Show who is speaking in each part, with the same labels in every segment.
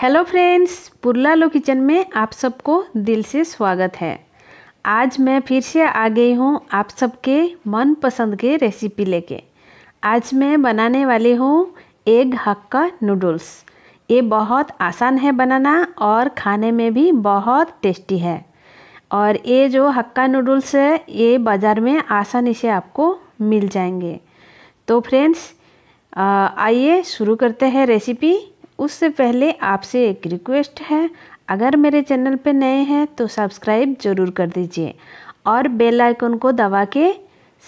Speaker 1: hello friends पुरला लो kitchen में आप सबको दिल से स्वागत है आज मैं फिर से आ गई हूँ आप सबके मनपसंद के रेसिपी लेके आज मैं बनाने वाली हूँ एग हक्का नूडल्स ये बहुत आसान है बनाना और खाने में भी बहुत टेस्टी है और ये जो हक्का नूडल्स है ये बाज़ार में आसानी से आपको मिल जाएंगे तो फ्रेंड्स आइए शुरू करते हैं रेसिपी उससे पहले आपसे एक रिक्वेस्ट है अगर मेरे चैनल पर नए हैं तो सब्सक्राइब ज़रूर कर दीजिए और बेल आइकन को दबा के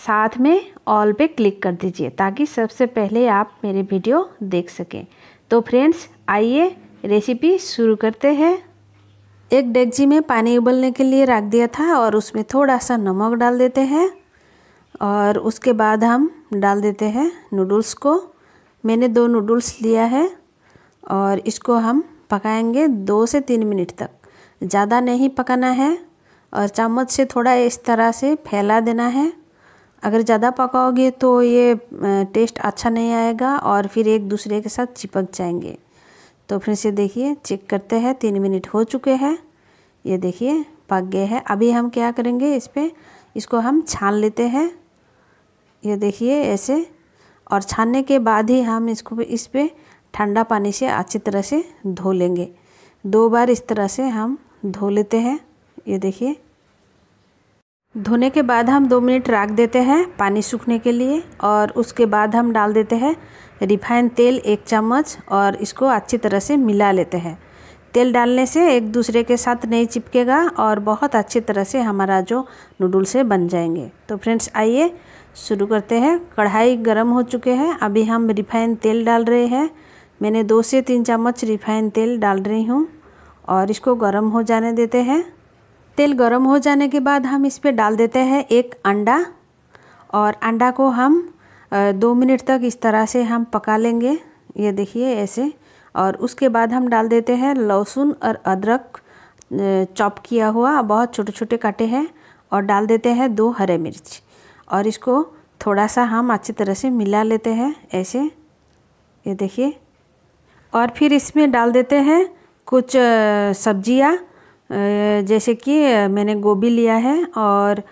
Speaker 1: साथ में ऑल पे क्लिक कर दीजिए ताकि सबसे पहले आप मेरे वीडियो देख सकें तो फ्रेंड्स आइए रेसिपी शुरू करते हैं एक डेगजी में पानी उबलने के लिए रख दिया था और उसमें थोड़ा सा नमक डाल देते हैं और उसके बाद हम डाल देते हैं नूडल्स को मैंने दो नूडल्स लिया है और इसको हम पकाएंगे दो से तीन मिनट तक ज़्यादा नहीं पकाना है और चम्मच से थोड़ा इस तरह से फैला देना है अगर ज़्यादा पकाओगे तो ये टेस्ट अच्छा नहीं आएगा और फिर एक दूसरे के साथ चिपक जाएंगे तो फिर से देखिए चेक करते हैं तीन मिनट हो चुके हैं ये देखिए पक गए हैं अभी हम क्या करेंगे इस पर इसको हम छान लेते हैं ये देखिए ऐसे और छानने के बाद ही हम इसको इस पर ठंडा पानी से अच्छी तरह से धो लेंगे दो बार इस तरह से हम धो लेते हैं ये देखिए धोने के बाद हम दो मिनट रख देते हैं पानी सूखने के लिए और उसके बाद हम डाल देते हैं रिफाइंड तेल एक चम्मच और इसको अच्छी तरह से मिला लेते हैं तेल डालने से एक दूसरे के साथ नहीं चिपकेगा और बहुत अच्छी तरह से हमारा जो नूडल्स है बन जाएंगे तो फ्रेंड्स आइए शुरू करते हैं कढ़ाई गर्म हो चुके हैं अभी हम रिफाइंड तेल डाल रहे हैं मैंने दो से तीन चम्मच रिफाइन तेल डाल रही हूँ और इसको गर्म हो जाने देते हैं तेल गर्म हो जाने के बाद हम इस पर डाल देते हैं एक अंडा और अंडा को हम दो मिनट तक इस तरह से हम पका लेंगे ये देखिए ऐसे और उसके बाद हम डाल देते हैं लहसुन और अदरक चॉप किया हुआ बहुत छोटे छोटे काटे हैं और डाल देते हैं दो हरे मिर्च और इसको थोड़ा सा हम अच्छी तरह से मिला लेते हैं ऐसे ये देखिए और फिर इसमें डाल देते हैं कुछ सब्जियाँ जैसे कि मैंने गोभी लिया है और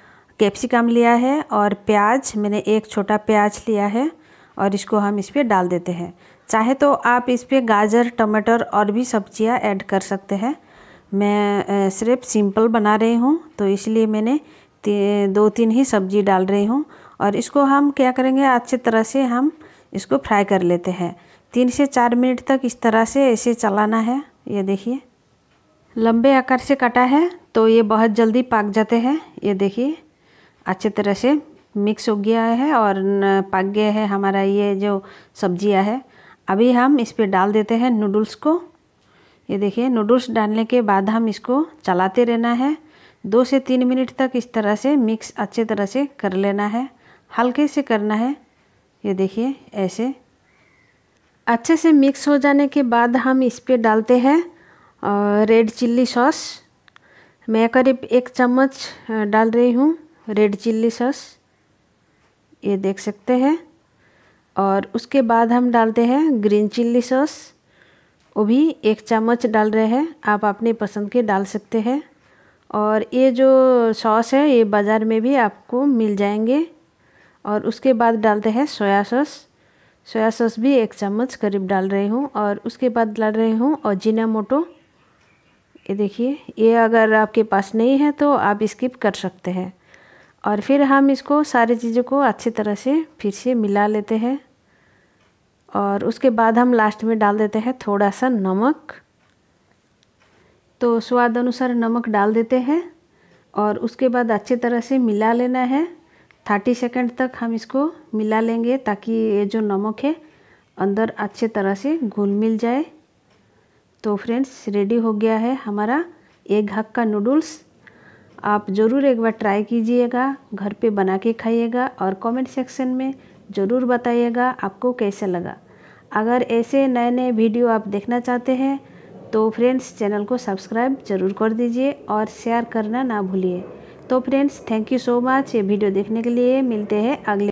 Speaker 1: कैप्सिकम लिया है और प्याज मैंने एक छोटा प्याज लिया है और इसको हम इस पर डाल देते हैं चाहे तो आप इस पर गाजर टमाटर और भी सब्जियाँ ऐड कर सकते हैं मैं सिर्फ सिंपल बना रही हूँ तो इसलिए मैंने दो तीन ही सब्जी डाल रही हूँ और इसको हम क्या करेंगे अच्छी तरह से हम इसको फ्राई कर लेते हैं तीन से चार मिनट तक इस तरह से ऐसे चलाना है ये देखिए लंबे आकार से काटा है तो ये बहुत जल्दी पाक जाते हैं ये देखिए अच्छे तरह से मिक्स हो गया है और पक गया है हमारा ये जो सब्जियां है अभी हम इस पर डाल देते हैं नूडल्स को ये देखिए नूडल्स डालने के बाद हम इसको चलाते रहना है दो से तीन मिनट तक इस तरह से मिक्स अच्छे तरह से कर लेना है हल्के से करना है ये देखिए ऐसे अच्छे से मिक्स हो जाने के बाद हम इस पर डालते हैं रेड चिल्ली सॉस मैं करीब एक चम्मच डाल रही हूँ रेड चिल्ली सॉस ये देख सकते हैं और उसके बाद हम डालते हैं ग्रीन चिल्ली सॉस वो भी एक चम्मच डाल रहे हैं आप अपने पसंद के डाल सकते हैं और ये जो सॉस है ये बाज़ार में भी आपको मिल जाएंगे और उसके बाद डालते हैं सोया सॉस सोया सॉस भी एक चम्मच करीब डाल रही हूँ और उसके बाद डाल रही हूँ और जीना मोटो ये देखिए ये अगर आपके पास नहीं है तो आप स्किप कर सकते हैं और फिर हम इसको सारे चीज़ों को अच्छी तरह से फिर से मिला लेते हैं और उसके बाद हम लास्ट में डाल देते हैं थोड़ा सा नमक तो स्वाद अनुसार नमक डाल देते हैं और उसके बाद अच्छी तरह से मिला लेना है 30 सेकंड तक हम इसको मिला लेंगे ताकि ये जो नमक है अंदर अच्छे तरह से घुल मिल जाए तो फ्रेंड्स रेडी हो गया है हमारा एक हक का नूडल्स आप ज़रूर एक बार ट्राई कीजिएगा घर पे बना के खाइएगा और कमेंट सेक्शन में ज़रूर बताइएगा आपको कैसा लगा अगर ऐसे नए नए वीडियो आप देखना चाहते हैं तो फ्रेंड्स चैनल को सब्सक्राइब ज़रूर कर दीजिए और शेयर करना ना भूलिए तो friends thank you so much ये वीडियो देखने के लिए मिलते हैं अगले